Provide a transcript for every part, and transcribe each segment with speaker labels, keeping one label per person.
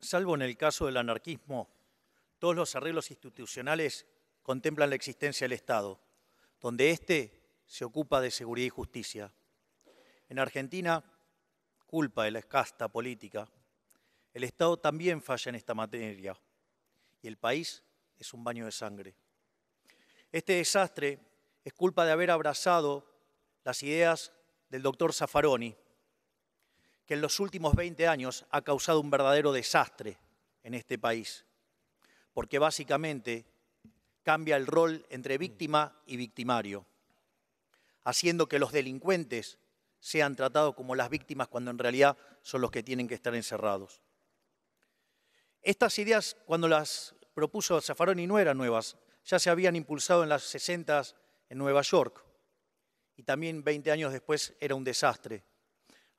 Speaker 1: salvo en el caso del anarquismo, todos los arreglos institucionales contemplan la existencia del Estado, donde éste se ocupa de seguridad y justicia. En Argentina, culpa de la escasta política, el Estado también falla en esta materia y el país es un baño de sangre. Este desastre es culpa de haber abrazado las ideas del doctor Zaffaroni, que en los últimos 20 años ha causado un verdadero desastre en este país, porque básicamente cambia el rol entre víctima y victimario, haciendo que los delincuentes sean tratados como las víctimas cuando en realidad son los que tienen que estar encerrados. Estas ideas, cuando las propuso Zaffaroni, no eran nuevas, ya se habían impulsado en las 60 en Nueva York y también 20 años después era un desastre.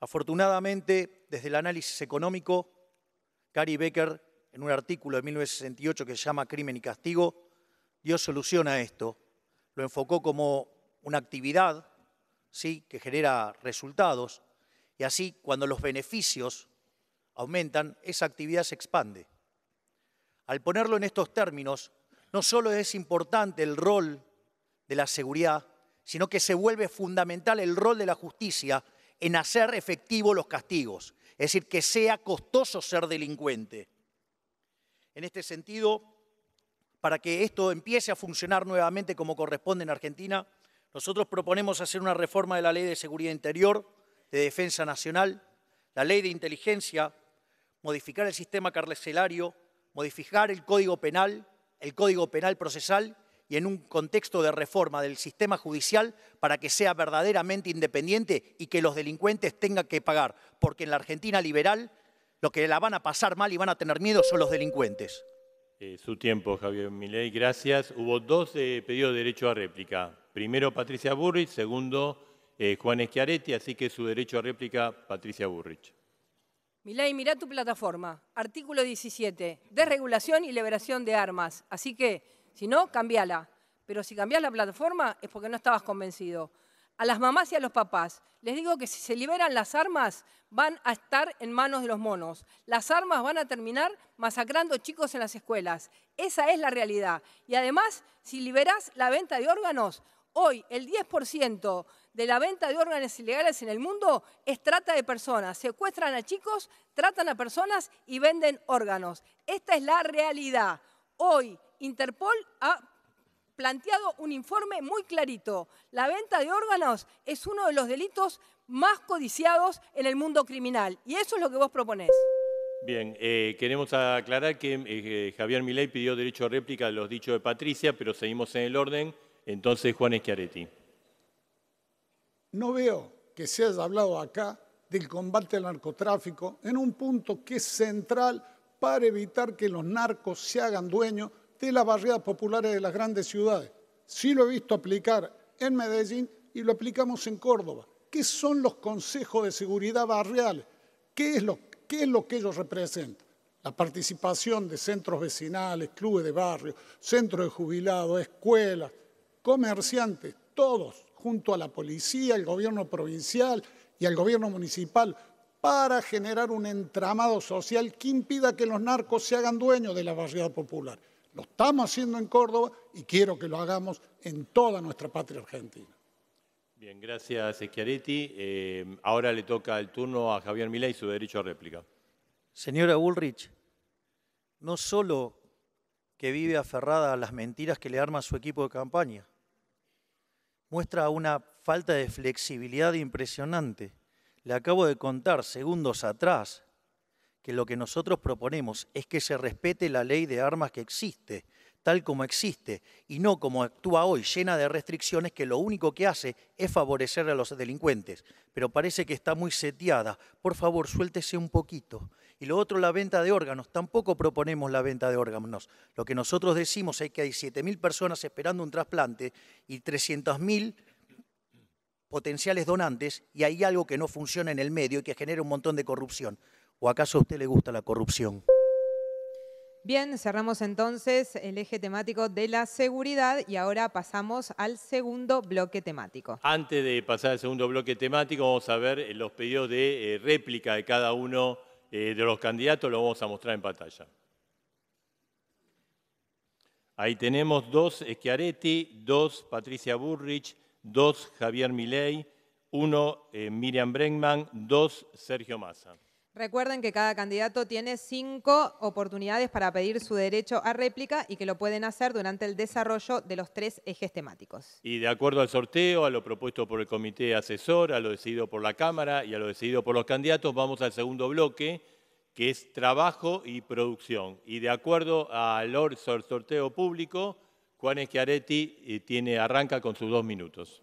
Speaker 1: Afortunadamente, desde el análisis económico, Gary Becker, en un artículo de 1968 que se llama Crimen y Castigo, dio solución a esto. Lo enfocó como una actividad ¿sí? que genera resultados y así cuando los beneficios aumentan, esa actividad se expande. Al ponerlo en estos términos, no solo es importante el rol de la seguridad, sino que se vuelve fundamental el rol de la justicia en hacer efectivos los castigos, es decir, que sea costoso ser delincuente. En este sentido, para que esto empiece a funcionar nuevamente como corresponde en Argentina, nosotros proponemos hacer una reforma de la Ley de Seguridad Interior, de Defensa Nacional, la Ley de Inteligencia, modificar el sistema carcelario, modificar el Código Penal, el Código Penal Procesal y en un contexto de reforma del sistema judicial para que sea verdaderamente independiente y que los delincuentes tengan que pagar, porque en la Argentina liberal lo que la van a pasar mal y van a tener miedo son los delincuentes.
Speaker 2: Eh, su tiempo, Javier Milei, gracias. Hubo dos eh, pedidos de derecho a réplica. Primero Patricia Burrich, segundo eh, Juan Eschiaretti, así que su derecho a réplica, Patricia Burrich.
Speaker 3: Milei, mirá tu plataforma, artículo 17, desregulación y liberación de armas. Así que si no, cambiala. Pero si cambias la plataforma es porque no estabas convencido. A las mamás y a los papás, les digo que si se liberan las armas, van a estar en manos de los monos. Las armas van a terminar masacrando chicos en las escuelas. Esa es la realidad. Y además, si liberas la venta de órganos, hoy el 10% de la venta de órganos ilegales en el mundo es trata de personas. Secuestran a chicos, tratan a personas y venden órganos. Esta es la realidad. Hoy Interpol ha planteado un informe muy clarito. La venta de órganos es uno de los delitos más codiciados en el mundo criminal. Y eso es lo que vos proponés.
Speaker 2: Bien, eh, queremos aclarar que eh, eh, Javier Milei pidió derecho a réplica a los dichos de Patricia, pero seguimos en el orden. Entonces, Juan Eschiaretti.
Speaker 4: No veo que se haya hablado acá del combate al narcotráfico en un punto que es central para evitar que los narcos se hagan dueños de las barriadas populares de las grandes ciudades. Sí lo he visto aplicar en Medellín y lo aplicamos en Córdoba. ¿Qué son los consejos de seguridad barriales? ¿Qué es lo, que ellos representan? La participación de centros vecinales, clubes de barrio, centros de jubilados, escuelas, comerciantes, todos, junto a la policía, el gobierno provincial y al gobierno municipal, para generar un entramado social que impida que los narcos se hagan dueños de la barriada popular. Lo estamos haciendo en Córdoba y quiero que lo hagamos en toda nuestra patria argentina.
Speaker 2: Bien, gracias, Schiaretti. Eh, ahora le toca el turno a Javier Milei, su derecho a réplica.
Speaker 4: Señora Bullrich,
Speaker 1: no solo que vive aferrada a las mentiras que le arma su equipo de campaña, muestra una falta de flexibilidad impresionante. Le acabo de contar segundos atrás que lo que nosotros proponemos es que se respete la ley de armas que existe, tal como existe, y no como actúa hoy, llena de restricciones que lo único que hace es favorecer a los delincuentes. Pero parece que está muy seteada. Por favor, suéltese un poquito. Y lo otro, la venta de órganos. Tampoco proponemos la venta de órganos. Lo que nosotros decimos es que hay 7.000 personas esperando un trasplante y 300.000 potenciales donantes y hay algo que no funciona en el medio y que genera un montón de corrupción. ¿O acaso a usted le gusta la corrupción?
Speaker 3: Bien, cerramos entonces el eje temático de la seguridad y ahora pasamos al segundo bloque temático.
Speaker 2: Antes de pasar al segundo bloque temático, vamos a ver eh, los pedidos de eh, réplica de cada uno eh, de los candidatos, lo vamos a mostrar en pantalla. Ahí tenemos dos Schiaretti, dos Patricia Burrich, dos Javier Milei, uno Miriam Bregman, dos Sergio Massa.
Speaker 3: Recuerden que cada candidato tiene cinco oportunidades para pedir su derecho a réplica y que lo pueden hacer durante el desarrollo de los tres ejes temáticos.
Speaker 2: Y de acuerdo al sorteo, a lo propuesto por el comité asesor, a lo decidido por la Cámara y a lo decidido por los candidatos, vamos al segundo bloque, que es trabajo y producción. Y de acuerdo al sorteo público, Juan Schiaretti eh, tiene, arranca con sus dos minutos.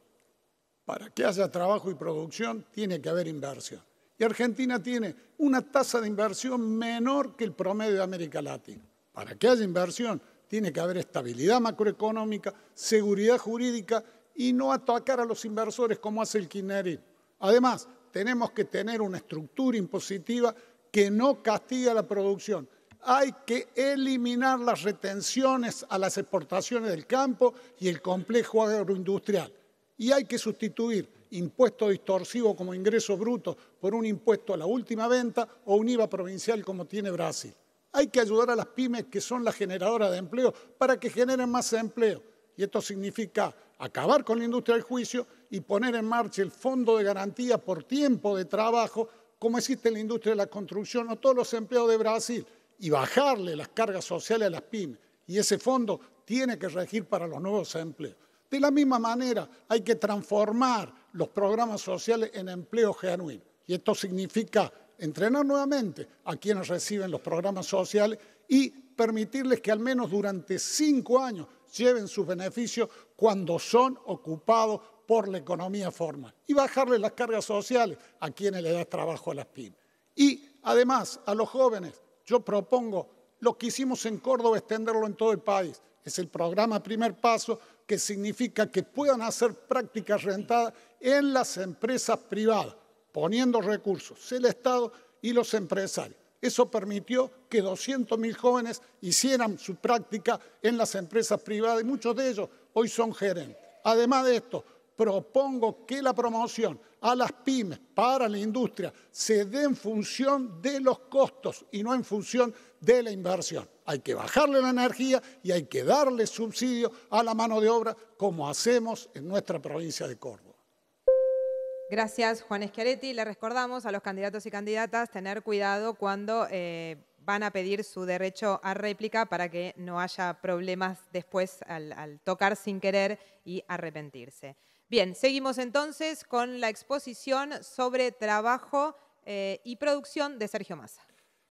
Speaker 2: Para
Speaker 4: que haya trabajo y producción, tiene que haber inversión y Argentina tiene una tasa de inversión menor que el promedio de América Latina. Para que haya inversión tiene que haber estabilidad macroeconómica, seguridad jurídica y no atacar a los inversores como hace el Kirchnerismo. Además, tenemos que tener una estructura impositiva que no castiga la producción. Hay que eliminar las retenciones a las exportaciones del campo y el complejo agroindustrial. Y hay que sustituir impuesto distorsivo como ingreso bruto por un impuesto a la última venta o un IVA provincial como tiene Brasil. Hay que ayudar a las pymes que son las generadoras de empleo para que generen más empleo. Y esto significa acabar con la industria del juicio y poner en marcha el fondo de garantía por tiempo de trabajo, como existe en la industria de la construcción o todos los empleos de Brasil, y bajarle las cargas sociales a las pymes. Y ese fondo tiene que regir para los nuevos empleos. De la misma manera, hay que transformar los programas sociales en empleo genuino. Y esto significa entrenar nuevamente a quienes reciben los programas sociales y permitirles que al menos durante cinco años lleven sus beneficios cuando son ocupados por la economía formal y bajarles las cargas sociales a quienes le dan trabajo a las pymes. Y además a los jóvenes, yo propongo lo que hicimos en Córdoba, extenderlo en todo el país. Es el programa Primer Paso, que significa que puedan hacer prácticas rentadas en las empresas privadas, poniendo recursos, el Estado y los empresarios. Eso permitió que 200.000 jóvenes hicieran su práctica en las empresas privadas y muchos de ellos hoy son gerentes. Además de esto, propongo que la promoción a las pymes para la industria se dé en función de los costos y no en función de la inversión. Hay que bajarle la energía y hay que darle subsidio a la mano de obra como hacemos en nuestra provincia de Córdoba.
Speaker 3: Gracias, Juan Eschiaretti. Le recordamos a los candidatos y candidatas tener cuidado cuando eh, van a pedir su derecho a réplica para que no haya problemas después al tocar sin querer y arrepentirse. Bien, seguimos entonces con la exposición sobre trabajo eh, y producción de Sergio Massa.